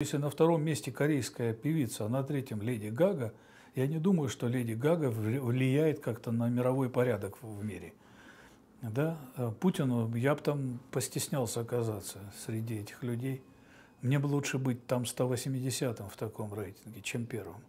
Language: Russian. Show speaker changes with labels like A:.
A: Если на втором месте корейская певица, а на третьем Леди Гага, я не думаю, что Леди Гага влияет как-то на мировой порядок в мире. Да? Э, Путину я бы там постеснялся оказаться среди этих людей. Мне бы лучше быть там 180-м в таком рейтинге, чем первым.